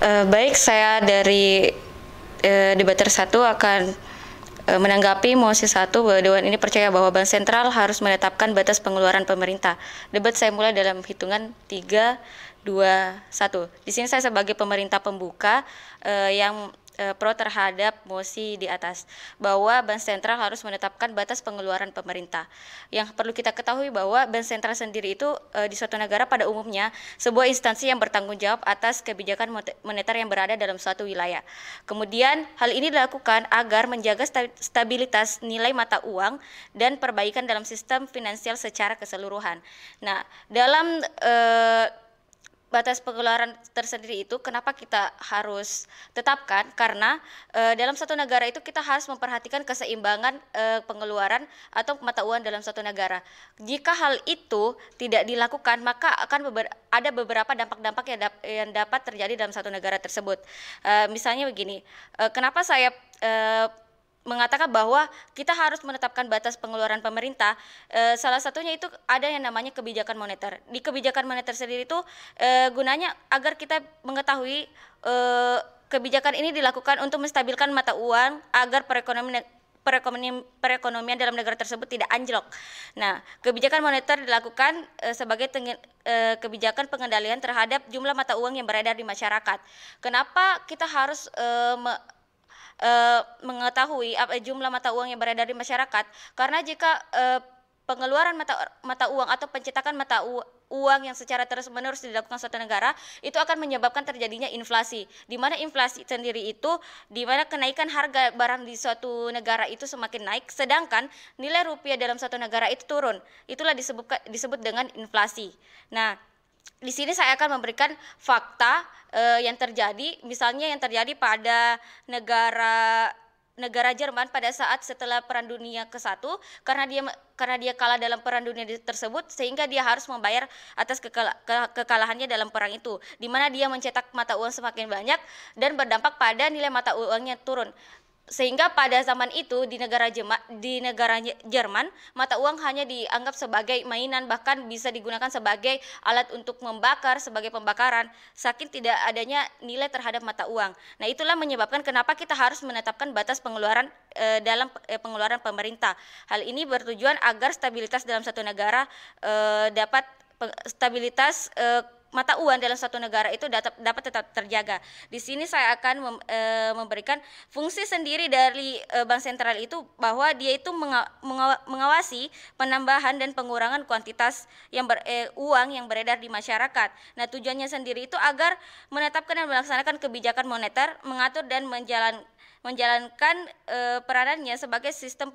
Uh, baik, saya dari uh, eh, debater satu akan uh, menanggapi mosi satu bahwa Dewan ini percaya bahwa Bank Sentral harus menetapkan batas pengeluaran pemerintah. Debat saya mulai dalam hitungan 3, 2, 1. Di sini saya sebagai pemerintah pembuka uh, yang Eh, pro terhadap mosi di atas bahwa Bank Sentral harus menetapkan batas pengeluaran pemerintah. Yang perlu kita ketahui bahwa Bank Sentral sendiri itu e, di suatu negara pada umumnya sebuah instansi yang bertanggung jawab atas kebijakan moneter yang berada dalam suatu wilayah. Kemudian hal ini dilakukan agar menjaga stabilitas nilai mata uang dan perbaikan dalam sistem finansial secara keseluruhan. Nah, dalam e, batas pengeluaran tersendiri itu kenapa kita harus tetapkan karena e, dalam satu negara itu kita harus memperhatikan keseimbangan e, pengeluaran atau mata uang dalam satu negara. Jika hal itu tidak dilakukan maka akan beber, ada beberapa dampak-dampak yang, dap, yang dapat terjadi dalam satu negara tersebut. E, misalnya begini, e, kenapa saya e, mengatakan bahwa kita harus menetapkan batas pengeluaran pemerintah. E, salah satunya itu ada yang namanya kebijakan moneter. Di kebijakan moneter sendiri itu e, gunanya agar kita mengetahui e, kebijakan ini dilakukan untuk menstabilkan mata uang agar perekonomian perekonomian, perekonomian dalam negara tersebut tidak anjlok. Nah, kebijakan moneter dilakukan e, sebagai e, kebijakan pengendalian terhadap jumlah mata uang yang beredar di masyarakat. Kenapa kita harus e, me, Eh, mengetahui apa jumlah mata uang yang beredar di masyarakat karena jika e, pengeluaran mata mata uang atau pencetakan mata uang yang secara terus-menerus dilakukan suatu negara itu akan menyebabkan terjadinya inflasi. Di mana inflasi sendiri itu di mana kenaikan harga barang di suatu negara itu semakin naik sedangkan nilai rupiah dalam suatu negara itu turun. Itulah disebut disebut dengan inflasi. Nah, di sini saya akan memberikan fakta eh, yang terjadi, misalnya yang terjadi pada negara negara Jerman pada saat setelah Perang Dunia ke-1 karena dia karena dia kalah dalam Perang Dunia tersebut sehingga dia harus membayar atas kekala, ke, kekalahannya dalam perang itu di mana dia mencetak mata uang semakin banyak dan berdampak pada nilai mata uangnya turun sehingga pada zaman itu di negara Jerman, di negara Jerman mata uang hanya dianggap sebagai mainan bahkan bisa digunakan sebagai alat untuk membakar sebagai pembakaran saking tidak adanya nilai terhadap mata uang. Nah, itulah menyebabkan kenapa kita harus menetapkan batas pengeluaran e, dalam e, pengeluaran pemerintah. Hal ini bertujuan agar stabilitas dalam satu negara e, dapat stabilitas e, mata uang dalam satu negara itu dapat, dapat tetap terjaga. Di sini saya akan mem, e, memberikan fungsi sendiri dari e, bank sentral itu bahwa dia itu mengawasi penambahan dan pengurangan kuantitas yang ber, e, uang yang beredar di masyarakat. Nah, tujuannya sendiri itu agar menetapkan dan melaksanakan kebijakan moneter, mengatur dan menjalankan menjalankan e, peranannya sebagai sistem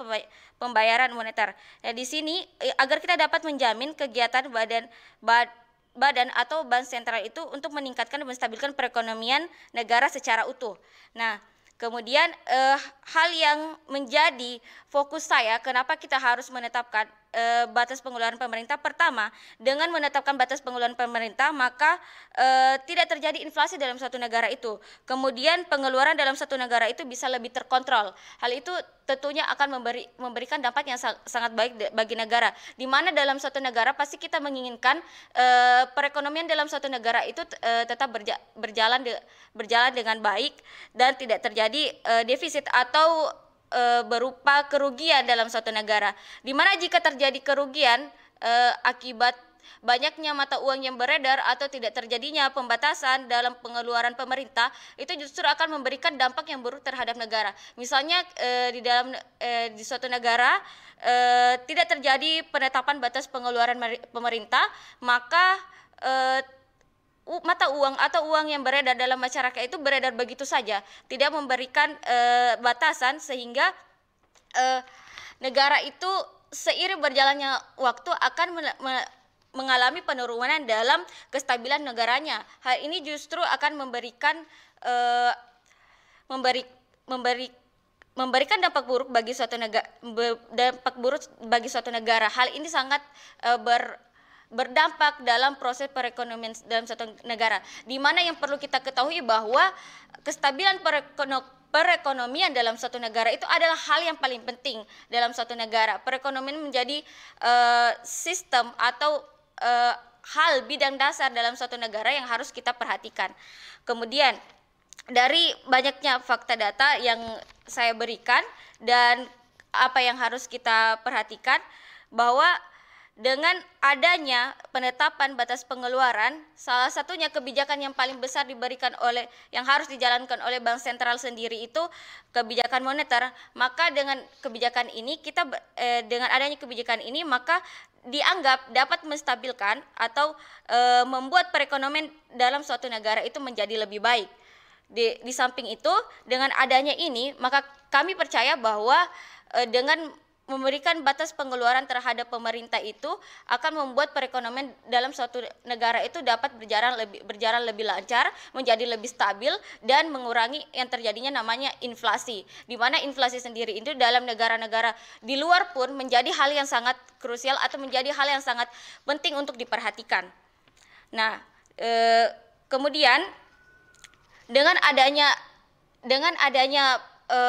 pembayaran moneter. Nah, di sini e, agar kita dapat menjamin kegiatan badan badan badan atau bank sentral itu untuk meningkatkan dan menstabilkan perekonomian negara secara utuh. Nah, Kemudian eh, hal yang menjadi fokus saya kenapa kita harus menetapkan eh, batas pengeluaran pemerintah pertama dengan menetapkan batas pengeluaran pemerintah maka eh, tidak terjadi inflasi dalam satu negara itu. Kemudian pengeluaran dalam satu negara itu bisa lebih terkontrol. Hal itu tentunya akan memberi memberikan dampak yang sangat baik bagi negara. Di mana dalam suatu negara pasti kita menginginkan eh, perekonomian dalam suatu negara itu eh, tetap berja, berjalan berjalan dengan baik dan tidak terjadi terjadi uh, defisit atau uh, berupa kerugian dalam suatu negara. Di mana jika terjadi kerugian uh, akibat banyaknya mata uang yang beredar atau tidak terjadinya pembatasan dalam pengeluaran pemerintah itu justru akan memberikan dampak yang buruk terhadap negara. Misalnya eh, di dalam eh, di suatu negara eh, tidak terjadi penetapan batas pengeluaran pemerintah, maka eh, mata uang atau uang yang beredar dalam masyarakat itu beredar begitu saja, tidak memberikan e, batasan sehingga e, negara itu seiring berjalannya waktu akan me, me, mengalami penurunan dalam kestabilan negaranya. Hal ini justru akan memberikan e, memberi memberi memberikan dampak buruk bagi suatu negara dampak buruk bagi suatu negara. Hal ini sangat e, ber berdampak dalam proses perekonomian dalam satu negara. Di mana yang perlu kita ketahui bahwa kestabilan perekonomian dalam satu negara itu adalah hal yang paling penting dalam satu negara. Perekonomian menjadi uh, sistem atau uh, hal bidang dasar dalam satu negara yang harus kita perhatikan. Kemudian dari banyaknya fakta data yang saya berikan dan apa yang harus kita perhatikan bahwa dengan adanya penetapan batas pengeluaran, salah satunya kebijakan yang paling besar diberikan oleh yang harus dijalankan oleh bank sentral sendiri itu kebijakan moneter. Maka dengan kebijakan ini kita eh, dengan adanya kebijakan ini maka dianggap dapat menstabilkan atau eh, membuat perekonomian dalam suatu negara itu menjadi lebih baik. Di, di samping itu, dengan adanya ini, maka kami percaya bahwa eh, dengan memberikan batas pengeluaran terhadap pemerintah itu akan membuat perekonomian dalam suatu negara itu dapat berjalan lebih berjalan lebih lancar, menjadi lebih stabil dan mengurangi yang terjadinya namanya inflasi. Di mana inflasi sendiri itu dalam negara-negara di luar pun menjadi hal yang sangat krusial atau menjadi hal yang sangat penting untuk diperhatikan. Nah, e, kemudian dengan adanya dengan adanya e,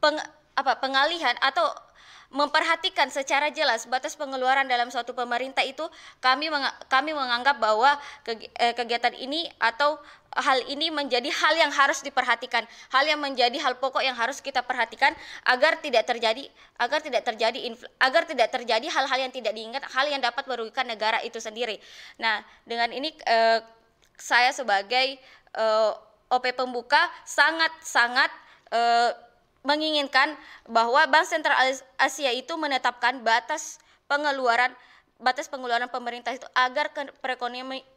peng apa pengalihan atau memperhatikan secara jelas batas pengeluaran dalam suatu pemerintah itu kami meng, kami menganggap bahwa eh, kegiatan ini atau hal ini menjadi hal yang harus diperhatikan, hal yang menjadi hal pokok yang harus kita perhatikan agar tidak terjadi agar tidak terjadi agar tidak terjadi hal-hal yang tidak diingat, hal yang dapat merugikan negara itu sendiri. Nah, dengan ini eh, saya sebagai eh, OP pembuka sangat sangat eh, menginginkan bahwa Bank Sentral Asia itu menetapkan batas pengeluaran batas pengeluaran pemerintah itu agar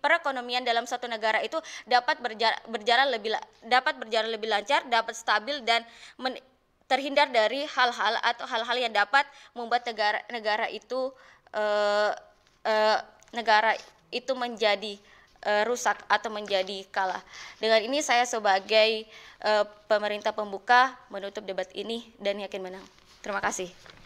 perekonomian dalam satu negara itu dapat berjalan, berjalan lebih dapat berjalan lebih lancar, dapat stabil dan men, terhindar dari hal-hal atau hal-hal yang dapat membuat negara negara itu uh, uh, negara itu menjadi uh, rusak atau menjadi kalah. Dengan ini saya sebagai uh, pemerintah pembuka menutup debat ini dan yakin menang. Terima kasih.